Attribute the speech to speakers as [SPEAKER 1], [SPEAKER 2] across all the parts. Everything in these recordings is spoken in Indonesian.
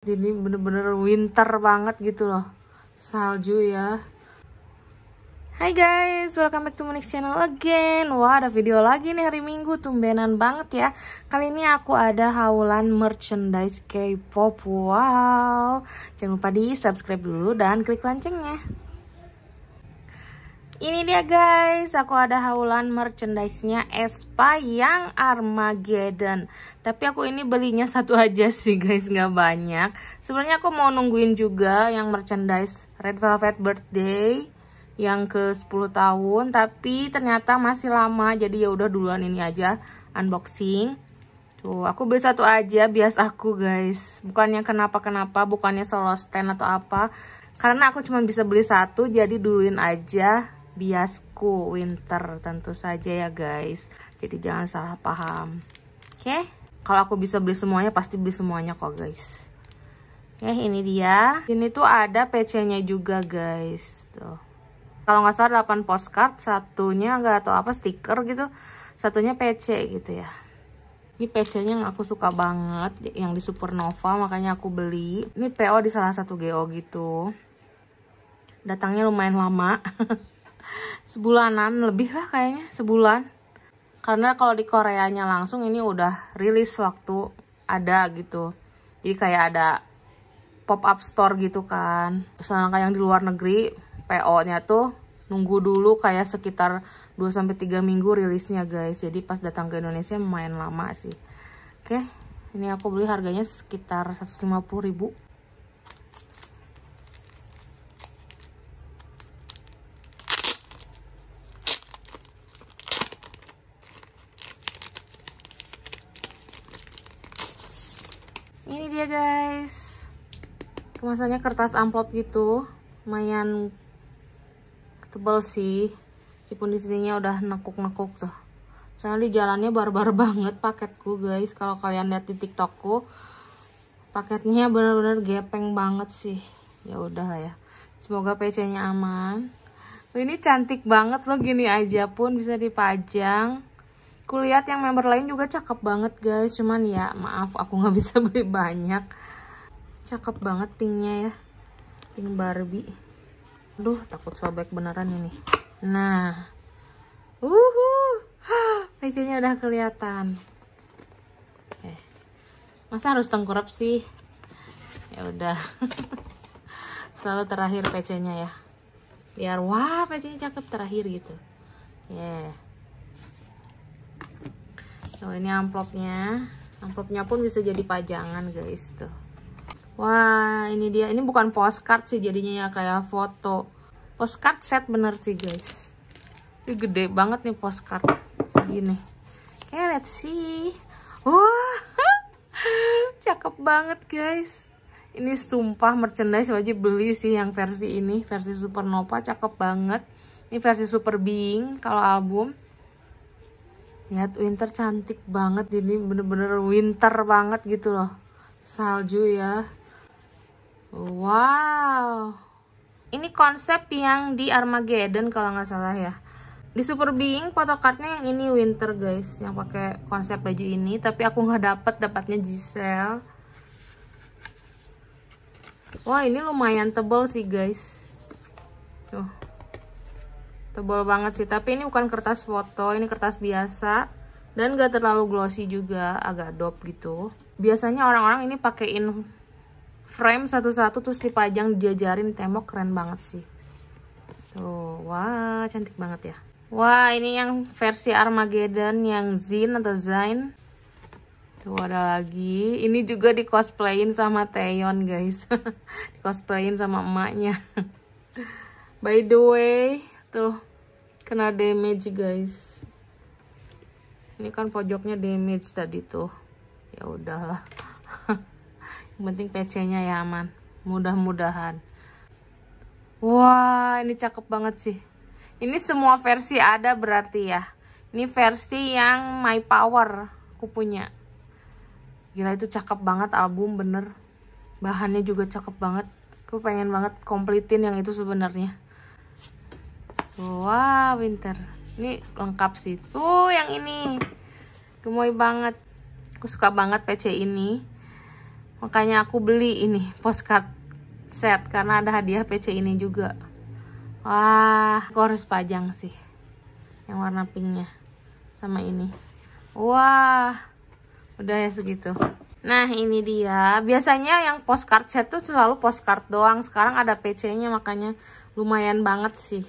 [SPEAKER 1] Ini bener-bener winter banget gitu loh Salju ya Hai guys, welcome back to Monix channel again Wah ada video lagi nih hari minggu Tumbenan banget ya Kali ini aku ada haulan merchandise K-pop Wow Jangan lupa di subscribe dulu dan klik loncengnya ini dia guys, aku ada haulan merchandise-nya Espa yang Armageddon. Tapi aku ini belinya satu aja sih guys, nggak banyak. Sebenarnya aku mau nungguin juga yang merchandise Red Velvet Birthday yang ke 10 tahun, tapi ternyata masih lama. Jadi ya udah duluan ini aja unboxing. Tuh, aku beli satu aja bias aku guys. Bukannya kenapa-kenapa, bukannya solo stand atau apa. Karena aku cuma bisa beli satu, jadi duluin aja biasku winter tentu saja ya guys jadi jangan salah paham oke okay? kalau aku bisa beli semuanya pasti beli semuanya kok guys ya ini dia ini tuh ada PC nya juga guys tuh kalau nggak salah 8 postcard satunya nggak atau apa stiker gitu satunya PC gitu ya ini PC nya yang aku suka banget yang di Supernova makanya aku beli ini PO di salah satu GO gitu datangnya lumayan lama sebulanan lebih lah kayaknya sebulan karena kalau di Koreanya langsung ini udah rilis waktu ada gitu jadi kayak ada pop up store gitu kan misalnya kayak yang di luar negeri PO nya tuh nunggu dulu kayak sekitar 2-3 minggu rilisnya guys jadi pas datang ke Indonesia main lama sih oke ini aku beli harganya sekitar 150 ribu ini dia guys kemasannya kertas amplop gitu lumayan tebal sih Cipun di sininya udah nekuk-nekuk tuh soalnya di jalannya barbar banget paketku guys kalau kalian lihat di tiktokku paketnya bener-bener gepeng banget sih ya udah ya semoga PC nya aman ini cantik banget loh gini aja pun bisa dipajang kulihat yang member lain juga cakep banget guys cuman ya maaf aku nggak bisa beli banyak cakep banget pinknya ya pink Barbie aduh takut sobek beneran ini nah uhu pecinya udah kelihatan eh masa harus tengkurap sih ya udah selalu terakhir pc-nya ya biar wah pecinya cakep terakhir gitu ya yeah. Tuh, oh, ini amplopnya. Amplopnya pun bisa jadi pajangan, guys, tuh. Wah, ini dia. Ini bukan postcard sih jadinya ya, kayak foto. Postcard set bener sih, guys. Ini gede banget nih postcard. Segini. Oke, eh, okay, let's see. Wah, cakep banget, guys. Ini sumpah merchandise wajib beli sih yang versi ini. Versi Supernova cakep banget. Ini versi Super Being kalau album lihat winter cantik banget ini bener-bener winter banget gitu loh salju ya wow ini konsep yang di Armageddon kalau nggak salah ya di Super Being photocardnya yang ini winter guys yang pakai konsep baju ini tapi aku nggak dapet dapatnya Giselle wah ini lumayan tebal sih guys tuh tebal banget sih tapi ini bukan kertas foto ini kertas biasa dan gak terlalu glossy juga agak dop gitu biasanya orang-orang ini pakein frame satu-satu terus dipajang dijajarin tembok keren banget sih tuh wah cantik banget ya wah ini yang versi Armageddon yang Zin atau Zain tuh ada lagi ini juga di cosplayin sama Taeyeon guys di cosplayin sama emaknya by the way tuh kena damage guys ini kan pojoknya damage tadi tuh ya udahlah yang penting PC nya ya aman mudah-mudahan wah ini cakep banget sih ini semua versi ada berarti ya ini versi yang my power aku punya gila itu cakep banget album bener bahannya juga cakep banget aku pengen banget komplitin yang itu sebenarnya wah wow, winter ini lengkap sih tuh yang ini gemoy banget aku suka banget PC ini makanya aku beli ini postcard set karena ada hadiah PC ini juga wah aku harus pajang sih yang warna pinknya sama ini wah udah ya segitu nah ini dia biasanya yang postcard set tuh selalu postcard doang sekarang ada PC nya makanya lumayan banget sih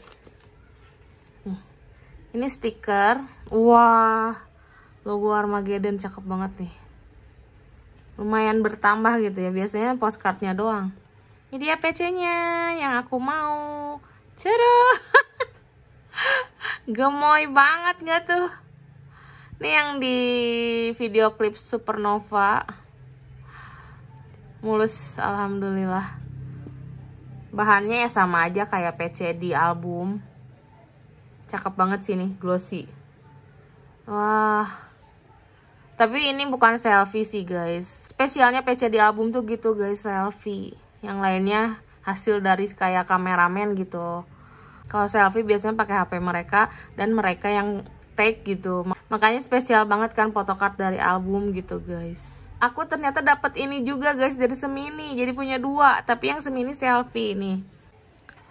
[SPEAKER 1] ini stiker wah logo Armageddon cakep banget nih lumayan bertambah gitu ya biasanya postcardnya doang ini dia PC nya yang aku mau ceruh gemoy banget gak tuh ini yang di video klip supernova mulus alhamdulillah bahannya ya sama aja kayak PC di album Cakep banget sih nih, glossy. Wah. Tapi ini bukan selfie sih guys. Spesialnya PC di album tuh gitu guys, selfie. Yang lainnya hasil dari kayak kameramen gitu. Kalau selfie biasanya pakai HP mereka dan mereka yang take gitu. Makanya spesial banget kan photocard dari album gitu guys. Aku ternyata dapat ini juga guys dari Semini. Jadi punya dua, tapi yang Semini selfie nih.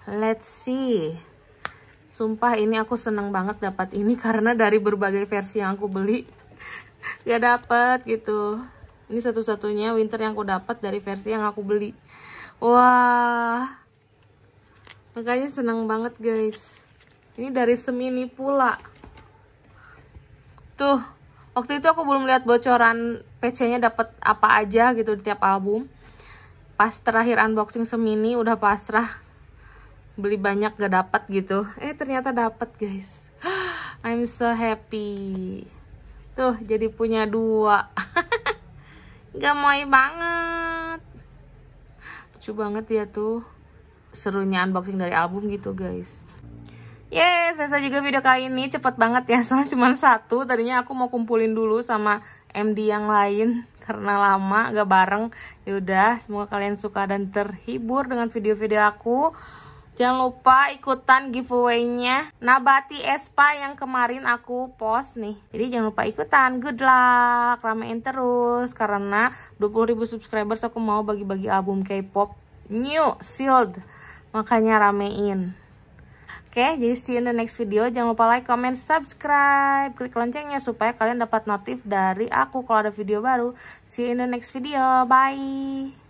[SPEAKER 1] Let's see. Sumpah ini aku seneng banget dapat ini karena dari berbagai versi yang aku beli gak dapet gitu. Ini satu-satunya winter yang aku dapat dari versi yang aku beli. Wah. Makanya seneng banget guys. Ini dari semini pula. Tuh, waktu itu aku belum lihat bocoran PC-nya dapat apa aja gitu di tiap album. Pas terakhir unboxing semini udah pasrah beli banyak gak dapat gitu eh ternyata dapat guys I'm so happy tuh jadi punya dua gak mau banget lucu banget ya tuh serunya unboxing dari album gitu guys Yes, selesai juga video kali ini cepet banget ya soalnya cuma satu tadinya aku mau kumpulin dulu sama MD yang lain karena lama gak bareng yaudah semoga kalian suka dan terhibur dengan video-video aku Jangan lupa ikutan giveaway-nya Nabati Espa yang kemarin aku post nih. Jadi jangan lupa ikutan. Good luck. Ramein terus karena 20.000 subscribers aku mau bagi-bagi album K-pop New sealed. Makanya ramein. Oke, okay, jadi see you in the next video. Jangan lupa like, comment, subscribe, klik loncengnya supaya kalian dapat notif dari aku kalau ada video baru. See you in the next video. Bye.